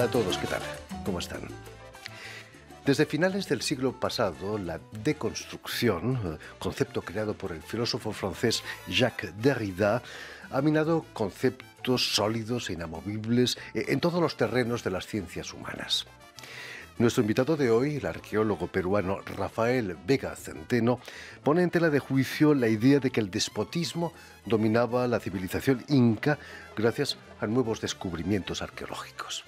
Hola a todos, ¿qué tal? ¿Cómo están? Desde finales del siglo pasado, la deconstrucción, concepto creado por el filósofo francés Jacques Derrida, ha minado conceptos sólidos e inamovibles en todos los terrenos de las ciencias humanas. Nuestro invitado de hoy, el arqueólogo peruano Rafael Vega Centeno, pone en tela de juicio la idea de que el despotismo dominaba la civilización inca gracias a nuevos descubrimientos arqueológicos.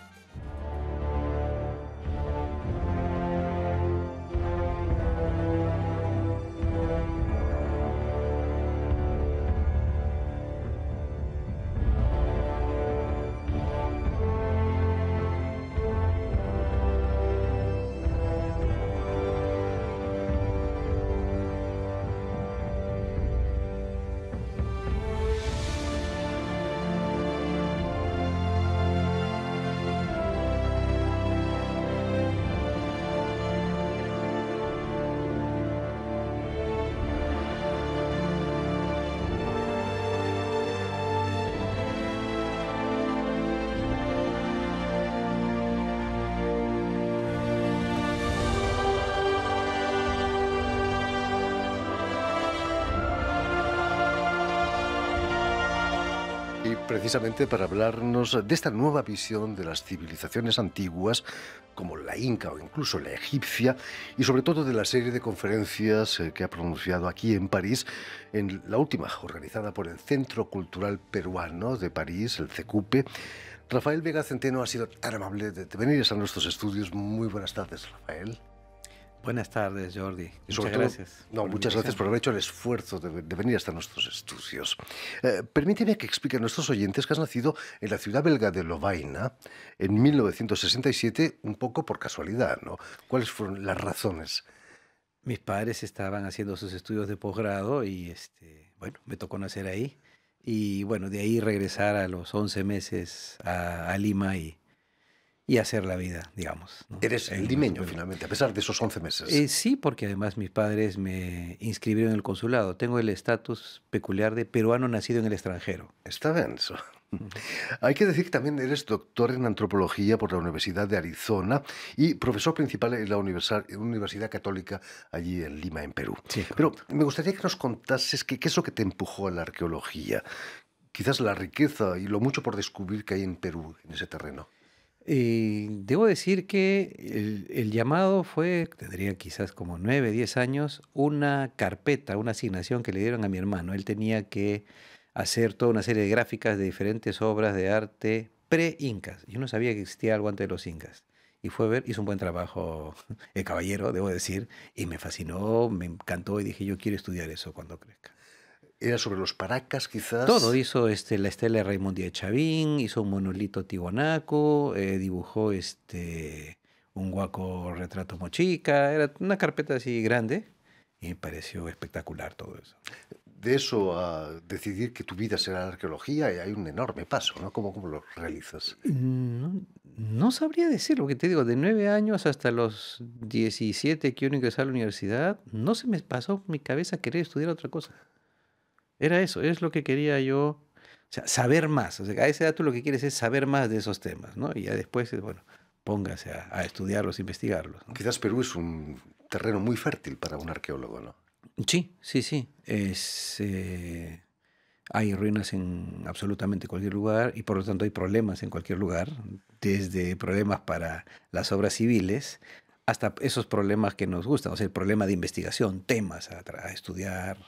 precisamente para hablarnos de esta nueva visión de las civilizaciones antiguas, como la inca o incluso la egipcia, y sobre todo de la serie de conferencias eh, que ha pronunciado aquí en París, en la última, organizada por el Centro Cultural Peruano de París, el CECUPE. Rafael Vega Centeno ha sido tan amable de venir a nuestros estudios. Muy buenas tardes, Rafael. Buenas tardes, Jordi. muchas gracias. No, muchas gracias por haber hecho el esfuerzo de, venir hasta nuestros estudios. Eh, permíteme que explique a nuestros oyentes que has nacido en la ciudad belga de Lovaina en 1967, un poco por casualidad, ¿no? ¿Cuáles fueron las razones? Mis padres estaban haciendo sus estudios de posgrado y, este, bueno, me tocó nacer ahí. Y, bueno, de ahí regresar a los 11 meses a, a Lima y y hacer la vida, digamos. Eres el dimeño finalmente, a pesar de esos 11 meses. Eh, sí, porque además mis padres me inscribieron en el consulado. Tengo el estatus peculiar de peruano nacido en el extranjero. Está bien eso. Hay que decir que también eres doctor en antropología por la Universidad de Arizona y profesor principal en la Universidad Católica allí en Lima, en Perú. Sí, Pero me gustaría que nos contases qué es lo que te empujó a la arqueología, quizás la riqueza y lo mucho por descubrir que hay en Perú en ese terreno. Y debo decir que el, llamado fue, tendría quizás como nueve, diez años, una carpeta, una asignación que le dieron a mi hermano. Él tenía que hacer toda una serie de gráficas de diferentes obras de arte pre-incas. Yo no sabía que existía algo antes de los incas. Y fue a ver, hizo un buen trabajo el caballero, debo decir, y me fascinó, me encantó y dije, yo quiero estudiar eso cuando crezca. Era sobre los paracas, quizás. Todo hizo este, la estela de Raymond de Chavín, hizo un monolito tibonaco, eh, dibujó este, un guaco retrato mochica, era una carpeta así grande y me pareció espectacular todo eso. De eso a decidir que tu vida será arqueología, eh, hay un enorme paso, ¿no? ¿Cómo, cómo lo realizas? Mm, no, no sabría decir lo que te digo, de nueve años hasta los 17 que yo ingresé a la universidad, no se me pasó por mi cabeza querer estudiar otra cosa. Era eso, es lo que quería yo, o sea, saber más. O sea, a ese edad tú lo que quieres es saber más de esos temas, ¿no? Y ya después, eh, bueno, póngase a, estudiarlos, investigarlos. Quizás Perú es un terreno muy fértil para un arqueólogo, ¿no? Sí, sí, sí. Es, eh, hay ruinas en absolutamente cualquier lugar y por lo tanto hay problemas en cualquier lugar, desde problemas para las obras civiles hasta esos problemas que nos gustan, o sea, el problema de investigación, temas a estudiar,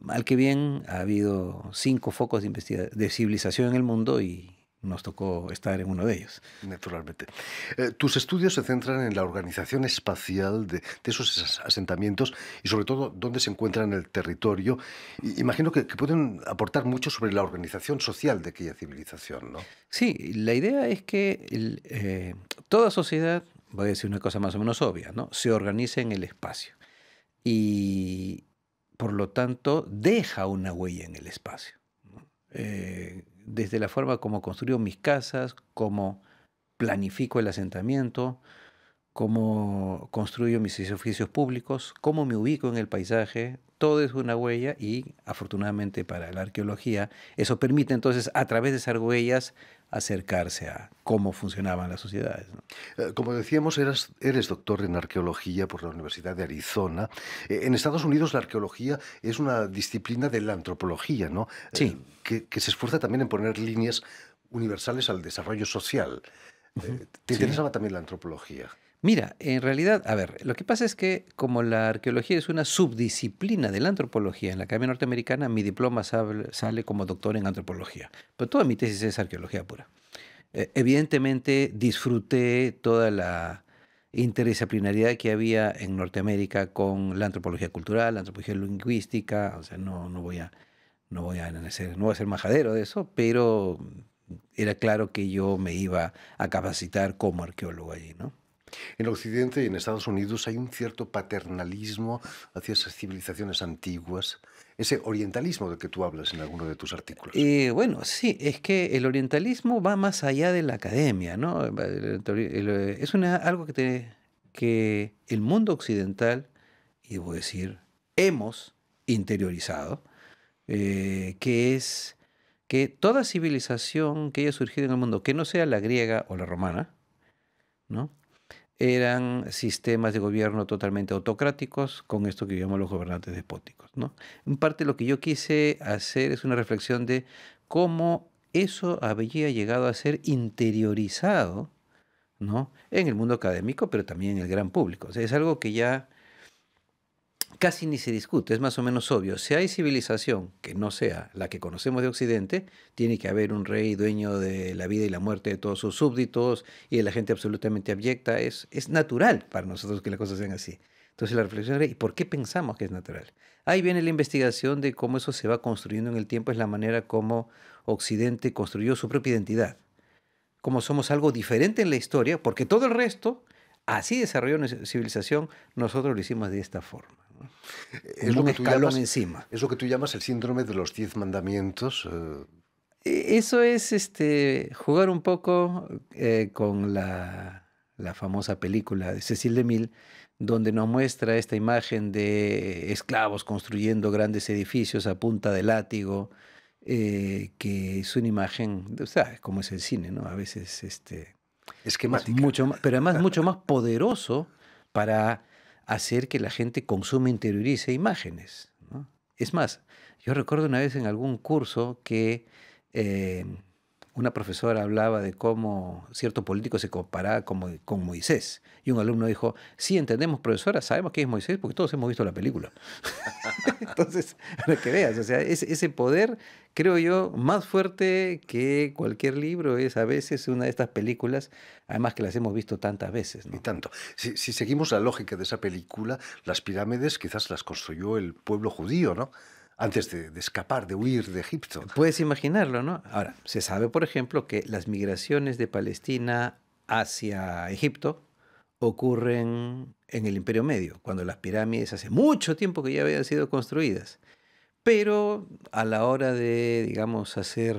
mal que bien, ha habido cinco focos de, civilización en el mundo y nos tocó estar en uno de ellos. Naturalmente. Eh, tus estudios se centran en la organización espacial de, esos asentamientos y sobre todo dónde se encuentran en el territorio. imagino que, pueden aportar mucho sobre la organización social de aquella civilización, ¿no? Sí, la idea es que eh, toda sociedad, voy a decir una cosa más o menos obvia, ¿no? se organiza en el espacio. Y, por lo tanto, deja una huella en el espacio. Eh, desde la forma como construyo mis casas, cómo planifico el asentamiento, cómo construyo mis oficios públicos, cómo me ubico en el paisaje, todo es una huella y afortunadamente para la arqueología eso permite entonces a través de esas huellas acercarse a cómo funcionaban las sociedades. Eh, como decíamos, eres doctor en arqueología por la Universidad de Arizona. Eh, en Estados Unidos la arqueología es una disciplina de la antropología, ¿no? Eh, sí. que, se esfuerza también en poner líneas universales al desarrollo social. ¿Te interesaba también la antropología? Mira, en realidad, a ver, lo que pasa es que como la arqueología es una subdisciplina de la antropología en la Academia Norteamericana, mi diploma sale, como doctor en antropología, pero toda mi tesis es arqueología pura. Eh, evidentemente disfruté toda la interdisciplinaridad que había en Norteamérica con la antropología cultural, la antropología lingüística, o sea, no, no voy a no voy a no voy a ser majadero de eso, pero era claro que yo me iba a capacitar como arqueólogo allí, ¿no? En Occidente y en Estados Unidos hay un cierto paternalismo hacia esas civilizaciones antiguas, ese orientalismo de que tú hablas en alguno de tus artículos. Eh, bueno, sí, es que el orientalismo va más allá de la academia, ¿no? Eh, eh, es algo que, que el mundo occidental, y debo decir, hemos interiorizado, que es que toda civilización que haya surgido en el mundo, que no sea la griega o la romana, ¿no? eran sistemas de gobierno totalmente autocráticos, con esto que llamamos los gobernantes despóticos. ¿no? En parte lo que yo quise hacer es una reflexión de cómo eso había llegado a ser interiorizado ¿no? en el mundo académico, pero también en el gran público. es algo que ya casi ni se discute, es más o menos obvio. Si hay civilización que no sea la que conocemos de Occidente, tiene que haber un rey dueño de la vida y la muerte de todos sus súbditos y de la gente absolutamente abyecta. Es, es natural para nosotros que las cosas sean así. Entonces la reflexión es, ¿y por qué pensamos que es natural? Ahí viene la investigación de cómo eso se va construyendo en el tiempo, es la manera como Occidente construyó su propia identidad. Como somos algo diferente en la historia, porque todo el resto, así desarrolló una civilización, nosotros lo hicimos de esta forma. Eh, es lo un que escalón encima. que tú llamas el síndrome de los diez mandamientos. Eh. E-, eso es este, jugar un poco eh, con la, famosa película de Cecil de Mil, donde nos muestra esta imagen de esclavos construyendo grandes edificios a punta de látigo, que es una imagen, o sea, como es el cine, ¿no? A veces este, esquemática. Mucho pero además mucho más poderoso para hacer que la gente consume, interiorice imágenes. Es más, yo recuerdo una vez en algún curso que eh, una profesora hablaba de cómo cierto político se comparaba con, con Moisés. Y un alumno dijo, sí, entendemos, profesora, sabemos que es Moisés porque todos hemos visto la película. Entonces, o sea, ese, poder, creo yo, más fuerte que cualquier libro es a veces una de estas películas, además que las hemos visto tantas veces. ¿no? tanto. si seguimos la lógica de esa película, las pirámides quizás las construyó el pueblo judío, ¿no? antes de, escapar, de huir de Egipto. Puedes imaginarlo, ¿no? Ahora, se sabe, por ejemplo, que las migraciones de Palestina hacia Egipto ocurren en el Imperio Medio, cuando las pirámides hace mucho tiempo que ya habían sido construidas. Pero a la hora de, digamos, hacer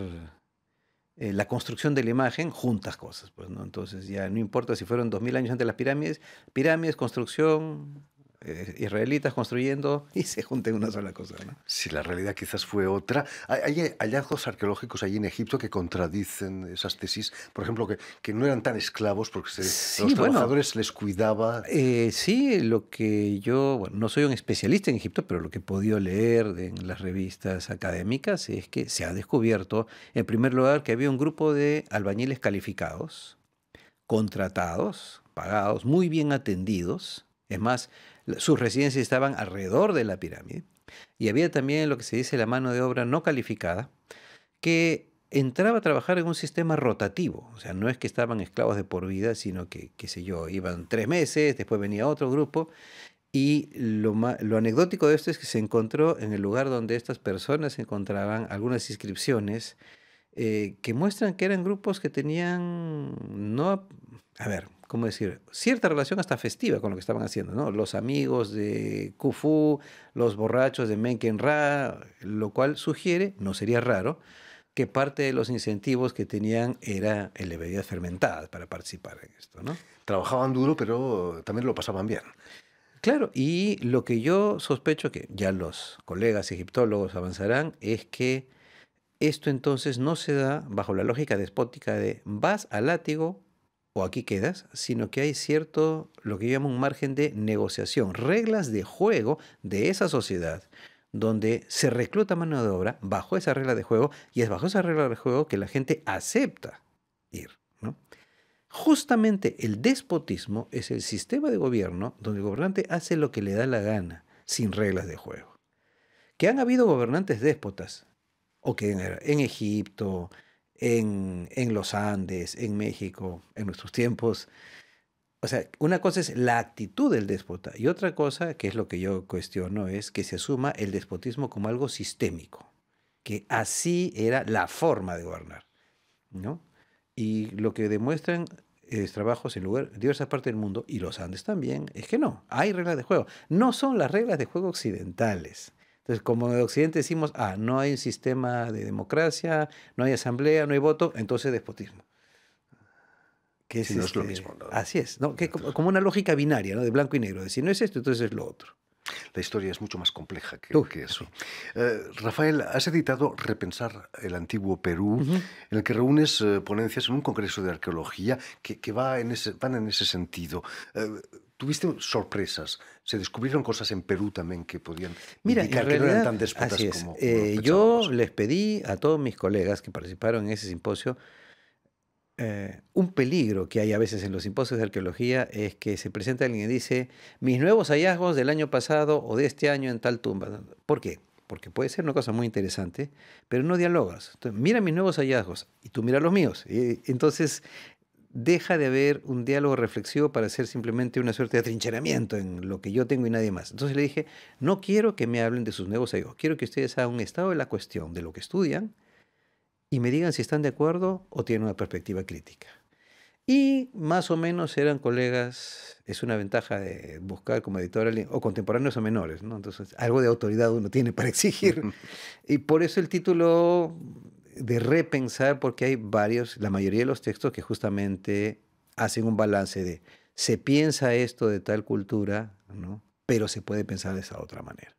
eh, la construcción de la imagen, juntas cosas, pues, ¿no? Entonces ya no importa si fueron 2000 años antes las pirámides, pirámides, construcción, eh, israelitas construyendo y se junten una sola cosa. Si la realidad quizás fue otra. Hay hallazgos arqueológicos allí en Egipto que contradicen esas tesis. Por ejemplo, que, que no eran tan esclavos porque los trabajadores les cuidaba. Eh, sí, lo que yo, bueno, no soy un especialista en Egipto, pero lo que he podido leer en las revistas académicas es que se ha descubierto, en primer lugar, que había un grupo de albañiles calificados, contratados, pagados, muy bien atendidos. Es más, sus residencias estaban alrededor de la pirámide. Y había también lo que se dice la mano de obra no calificada, que entraba a trabajar en un sistema rotativo. O sea, no es que estaban esclavos de por vida, sino que, qué sé yo, iban tres meses, después venía otro grupo. Y lo, anecdótico de esto es que se encontró en el lugar donde estas personas se encontraban algunas inscripciones eh, que muestran que eran grupos que tenían, no, a ver, ¿cómo decir? Cierta relación hasta festiva con lo que estaban haciendo, ¿no? Los amigos de Khufu, los borrachos de Ra, lo cual sugiere, no sería raro, que parte de los incentivos que tenían era el bebidas fermentadas para participar en esto, ¿no? Trabajaban duro, pero también lo pasaban bien. Claro, y lo que yo sospecho que ya los colegas egiptólogos avanzarán es que esto entonces no se da bajo la lógica despótica de vas al látigo aquí quedas, sino que hay cierto, lo que yo llamo un margen de negociación, reglas de juego de esa sociedad, donde se recluta mano de obra bajo esa regla de juego y es bajo esa regla de juego que la gente acepta ir. Justamente el despotismo es el sistema de gobierno donde el gobernante hace lo que le da la gana, sin reglas de juego. Que han habido gobernantes déspotas, o que en Egipto, en, los Andes, en México, en nuestros tiempos. O sea, una cosa es la actitud del déspota y otra cosa, que es lo que yo cuestiono, es que se asuma el despotismo como algo sistémico, que así era la forma de gobernar, ¿no? Y lo que demuestran trabajos en lugar, diversas partes del mundo, y los Andes también, es que no, hay reglas de juego. No son las reglas de juego occidentales. Entonces, como de Occidente decimos, ah, no hay un sistema de democracia, no hay asamblea, no hay voto, entonces despotismo. Que es, no lo mismo. Este, así es, como una lógica binaria, ¿no? de blanco y negro, de si no es esto, entonces es lo otro. La historia es mucho más compleja que, eso. Eh, Rafael, has editado Repensar el Antiguo Perú, en el que reúnes eh, ponencias en un congreso de arqueología que, va en ese, van en ese sentido. Eh, tuviste sorpresas. Se descubrieron cosas en Perú también que podían Mira, que eran tan despotas eh, como. yo les pedí a todos mis colegas que participaron en ese simposio. Eh, un peligro que hay a veces en los simposios de arqueología es que se presenta alguien y dice, mis nuevos hallazgos del año pasado o de este año en tal tumba. ¿Por qué? Porque puede ser una cosa muy interesante, pero no dialogas. mira mis nuevos hallazgos y tú mira los míos. entonces, deja de haber un diálogo reflexivo para ser simplemente una suerte de atrincheramiento en lo que yo tengo y nadie más. Entonces le dije, no quiero que me hablen de sus negocios, quiero que ustedes hagan un estado de la cuestión de lo que estudian y me digan si están de acuerdo o tienen una perspectiva crítica. Y más o menos eran colegas, es una ventaja de buscar como editora, o contemporáneos o menores, ¿no? Entonces, algo de autoridad uno tiene para exigir. y por eso el título de repensar porque hay varios, la mayoría de los textos que justamente hacen un balance de se piensa esto de tal cultura, ¿no? pero se puede pensar de esa otra manera.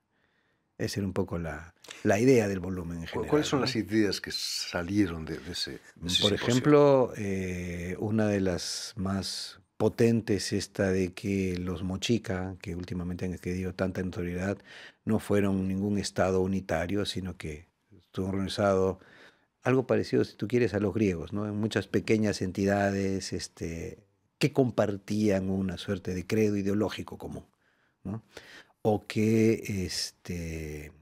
Esa era un poco la, la idea del volumen en general. ¿Cuáles son las ideas que salieron de, ese, Por ejemplo, eh, una de las más potentes esta de que los mochica, que últimamente han adquirido tanta notoriedad, no fueron ningún estado unitario, sino que estuvo organizado algo parecido, si tú quieres, a los griegos, ¿no? En muchas pequeñas entidades este, que compartían una suerte de credo ideológico común, O que este,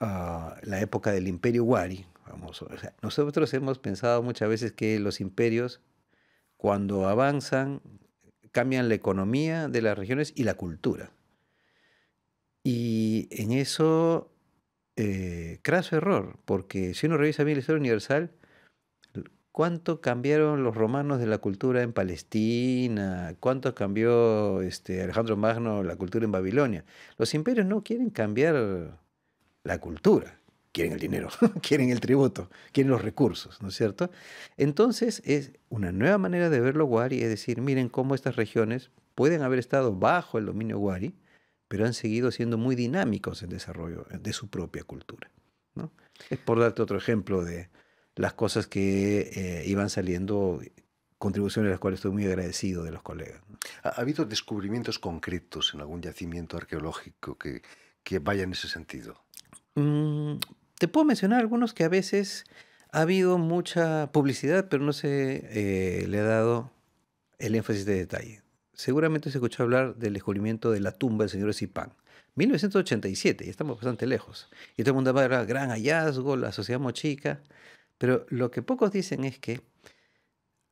ah, la época del imperio Wari, famoso, o nosotros hemos pensado muchas veces que los imperios, cuando avanzan, cambian la economía de las regiones y la cultura. Y en eso eh, craso error, porque si uno revisa bien la universal, ¿cuánto cambiaron los romanos de la cultura en Palestina? ¿Cuánto cambió este, Alejandro Magno la cultura en Babilonia? Los imperios no quieren cambiar la cultura, quieren el dinero, quieren el tributo, quieren los recursos, ¿no es cierto? Entonces es una nueva manera de verlo Wari, es decir, miren cómo estas regiones pueden haber estado bajo el dominio Wari, pero han seguido siendo muy dinámicos en desarrollo de su propia cultura. Es por darte otro ejemplo de las cosas que eh, iban saliendo, contribuciones a las cuales estoy muy agradecido de los colegas. ¿Ha, habido descubrimientos concretos en algún yacimiento arqueológico que, vaya en ese sentido? Mm, te puedo mencionar algunos que a veces ha habido mucha publicidad, pero no se eh, le ha dado el énfasis de detalle seguramente se escuchó hablar del descubrimiento de la tumba del señor Zipán. 1987, estamos bastante lejos. Y todo el mundo habla gran hallazgo, la sociedad mochica. Pero lo que pocos dicen es que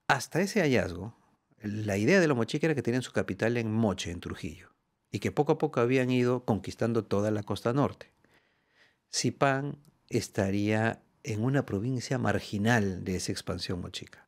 hasta ese hallazgo, la idea de los mochica era que tenían su capital en Moche, en Trujillo, y que poco a poco habían ido conquistando toda la costa norte. Zipán estaría en una provincia marginal de esa expansión mochica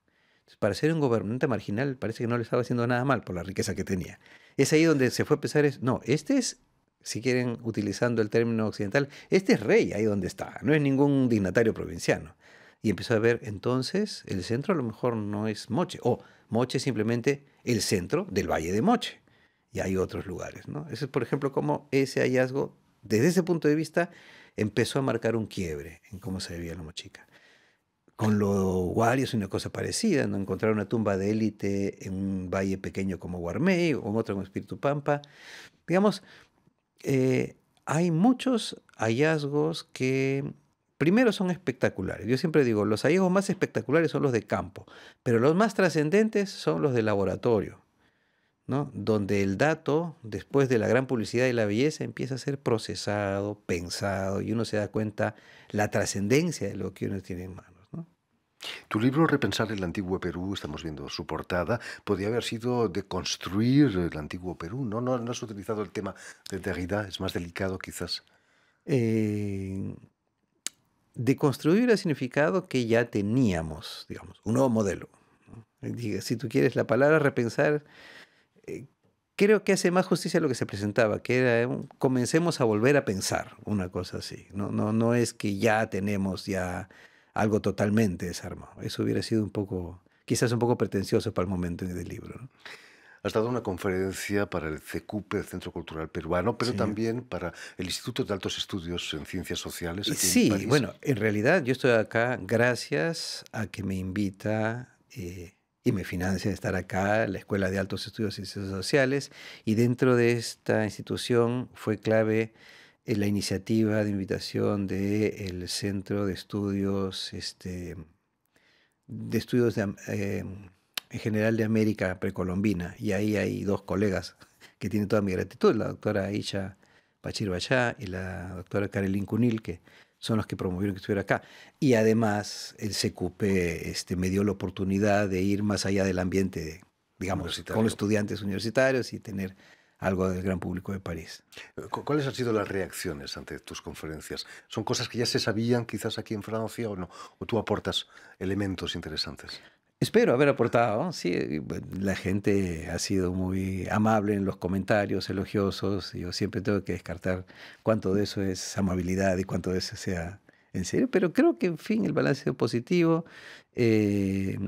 para ser un gobernante marginal parece que no le estaba haciendo nada mal por la riqueza que tenía. Es ahí donde se fue a pensar, no, este es, si quieren utilizando el término occidental, este es rey ahí donde está, no es ningún dignatario provinciano. Y empezó a ver, entonces, el centro a lo mejor no es Moche, o Moche es simplemente el centro del Valle de Moche. Y hay otros lugares, ¿no? Eso es, por ejemplo, como ese hallazgo, desde ese punto de vista, empezó a marcar un quiebre en cómo se vivía la mochica. Con los es una cosa parecida, ¿no? encontrar una tumba de élite en un valle pequeño como Guarmey o en otro como Espíritu Pampa. Digamos, eh, hay muchos hallazgos que primero son espectaculares. Yo siempre digo, los hallazgos más espectaculares son los de campo, pero los más trascendentes son los de laboratorio, ¿no? donde el dato, después de la gran publicidad y la belleza, empieza a ser procesado, pensado, y uno se da cuenta la trascendencia de lo que uno tiene en mano. Tu libro Repensar el antiguo Perú, estamos viendo su portada, podría haber sido de construir el antiguo Perú, ¿no? ¿No, no has utilizado el tema de Derrida? ¿Es más delicado quizás? Eh, de construir el significado que ya teníamos, digamos, un nuevo modelo. Si tú quieres la palabra repensar, eh, creo que hace más justicia a lo que se presentaba, que era comencemos a volver a pensar, una cosa así. No, no, no es que ya tenemos ya algo totalmente desarmado. Eso hubiera sido un poco, quizás un poco pretencioso para el momento del libro. ¿no? Has dado una conferencia para el CECUPE, el Centro Cultural Peruano, pero también para el Instituto de Altos Estudios en Ciencias Sociales. sí, bueno, en realidad yo estoy acá gracias a que me invita eh, y me financia estar acá la Escuela de Altos Estudios en Ciencias Sociales. Y dentro de esta institución fue clave eh, la iniciativa de invitación del el Centro de Estudios, este, de Estudios eh, en General de América Precolombina. Y ahí hay dos colegas que tienen toda mi gratitud, la doctora Isha Pachir y la doctora Karelin Cunil, que son los que promovieron que estuviera acá. Y además el CQP este, me dio la oportunidad de ir más allá del ambiente, digamos, con estudiantes universitarios y tener algo del gran público de París. ¿Cuáles han sido las reacciones ante tus conferencias? ¿Son cosas que ya se sabían quizás aquí en Francia o no? ¿O tú aportas elementos interesantes? Espero haber aportado, sí, la gente ha sido muy amable en los comentarios, elogiosos, yo siempre tengo que descartar cuánto de eso es amabilidad y cuánto de eso sea en serio, pero creo que en fin el balance es positivo, eh,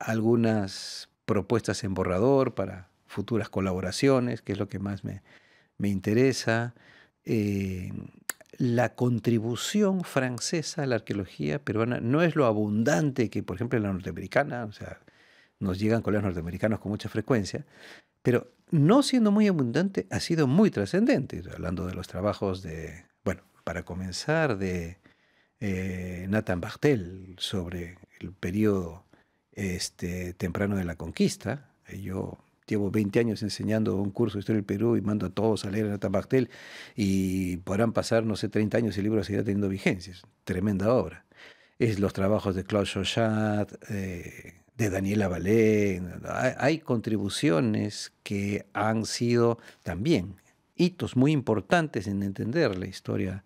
algunas propuestas en borrador para futuras colaboraciones, que es lo que más me, interesa, eh, la contribución francesa a la arqueología peruana no es lo abundante que, por ejemplo, en la norteamericana, o sea, nos llegan colegas norteamericanos con mucha frecuencia, pero no siendo muy abundante, ha sido muy trascendente, hablando de los trabajos de, bueno, para comenzar, de eh, Nathan Bartel sobre el periodo este, temprano de la conquista. Yo llevo 20 años enseñando un curso de historia del Perú y mando a todos a leer a Atabactel y podrán pasar, no sé, 30 años y el libro seguirá teniendo vigencias. Tremenda obra. Es los trabajos de Claude Chauchat, eh, de Daniela Valé. Hay, contribuciones que han sido también hitos muy importantes en entender la historia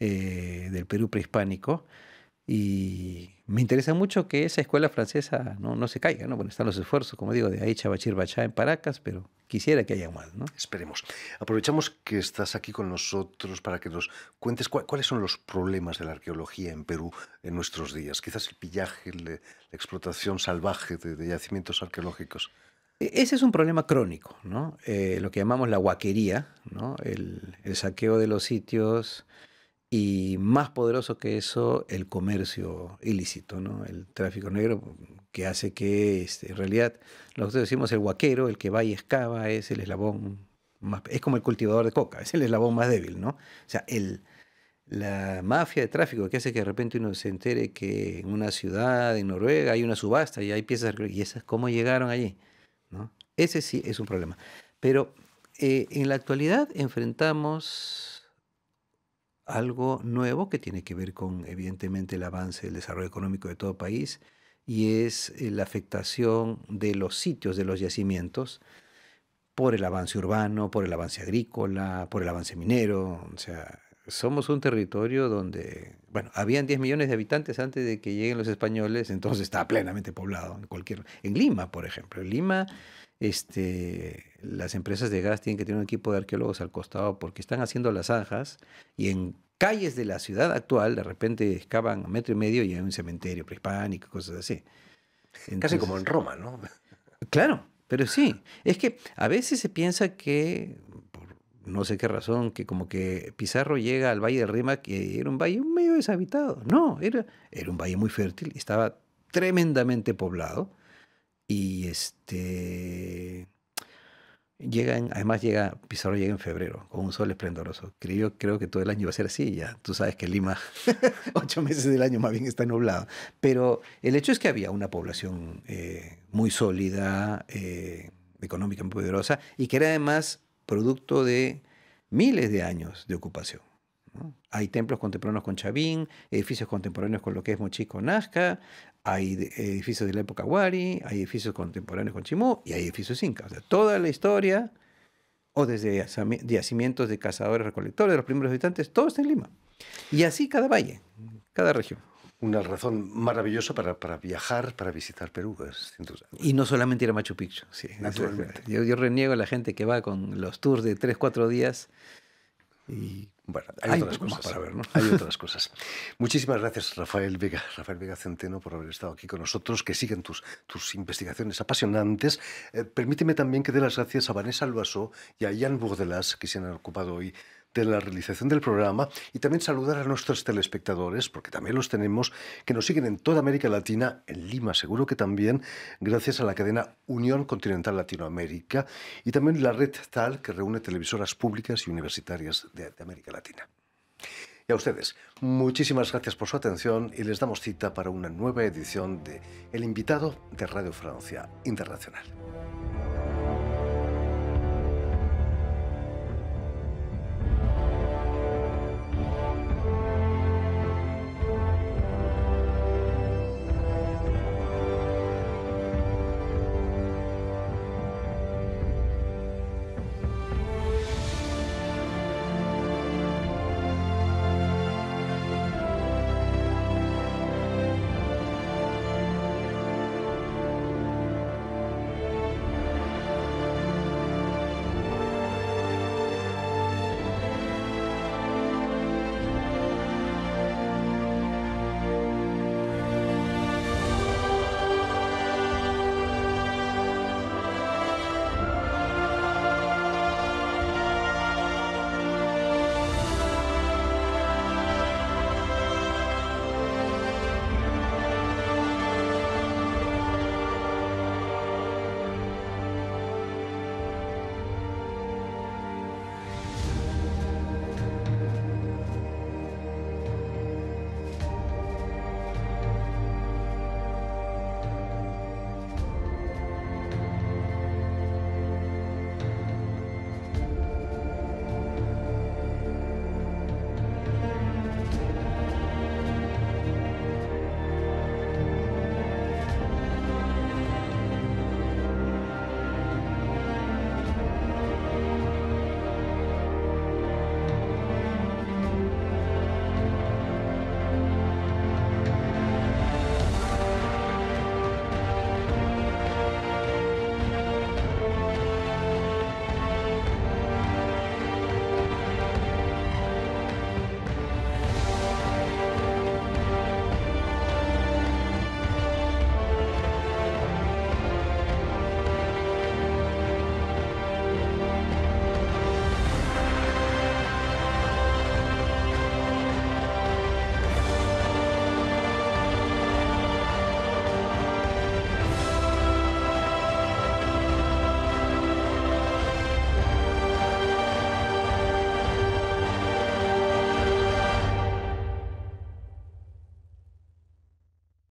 eh, del Perú prehispánico y me interesa mucho que esa escuela francesa no, no se caiga, ¿no? Bueno, están los esfuerzos, como digo, de Aicha Bachir Bachá en Paracas, pero quisiera que haya más, ¿no? Esperemos. Aprovechamos que estás aquí con nosotros para que nos cuentes cuáles son los problemas de la arqueología en Perú en nuestros días. Quizás el pillaje, la explotación salvaje de, yacimientos arqueológicos. E, ese es un problema crónico, ¿no? Eh, lo que llamamos la huaquería, ¿no? El, el saqueo de los sitios, y más poderoso que eso el comercio ilícito, ¿no? el tráfico negro, pues, que hace que este, en realidad nosotros decimos el huaquero, el que va y excava, es el eslabón más, es como el cultivador de coca, es el eslabón más débil, ¿no? O sea, el, la mafia de tráfico que hace que de repente uno se entere que en una ciudad en Noruega hay una subasta y hay piezas y esas cómo llegaron allí, ¿no? Ese sí es un problema. Pero eh, en la actualidad enfrentamos algo nuevo que tiene que ver con, evidentemente, el avance del desarrollo económico de todo país y es eh, la afectación de los sitios, de los yacimientos, por el avance urbano, por el avance agrícola, por el avance minero. O sea, somos un territorio donde, bueno, habían 10 millones de habitantes antes de que lleguen los españoles, entonces estaba plenamente poblado en cualquier en Lima, por ejemplo. En Lima este, las empresas de gas tienen que tener un equipo de arqueólogos al costado porque están haciendo las zanjas y en calles de la ciudad actual de repente excavan a metro y medio y hay un cementerio prehispánico, cosas así. Casi como en Roma, ¿no? Claro, pero sí. Es que a veces se piensa que, por no sé qué razón, que como que Pizarro llega al Valle del Rima, que era un valle medio deshabitado. No, era, era un valle muy fértil, estaba tremendamente poblado y este. Llegan, además llega, Pizarro llega en febrero, con un sol esplendoroso. Creo, creo que todo el año va a ser así, ya. Tú sabes que Lima, ocho meses del año más bien está nublado. Pero el hecho es que había una población eh, muy sólida, eh, económica muy poderosa, y que era además producto de miles de años de ocupación. Hay templos contemporáneos con Chavín, edificios contemporáneos con lo que es Mochico Nazca, hay edificios de la época Wari, hay edificios contemporáneos con Chimú y hay edificios incas. O sea, toda la historia, o desde yacimientos de cazadores recolectores, de los primeros habitantes, todo está en Lima. Y así cada valle, cada región. Una razón maravillosa para, para viajar, para visitar Perú. y no solamente ir a Machu Picchu. Sí, Naturalmente. Yo, reniego a la gente que va con los tours de tres, cuatro días y bueno, hay, otras cosas para ver, ¿no? Hay otras cosas. Muchísimas gracias, Rafael Vega, Rafael Vega Centeno, por haber estado aquí con nosotros, que siguen tus, tus investigaciones apasionantes. Eh, permíteme también que dé las gracias a Vanessa Albaso y a Ian Bourdelas, que se han ocupado hoy de la realización del programa y también saludar a nuestros telespectadores, porque también los tenemos, que nos siguen en toda América Latina, en Lima seguro que también, gracias a la cadena Unión Continental Latinoamérica y también la red TAL, que reúne televisoras públicas y universitarias de, de América Latina. Y a ustedes, muchísimas gracias por su atención y les damos cita para una nueva edición de El invitado de Radio Francia Internacional.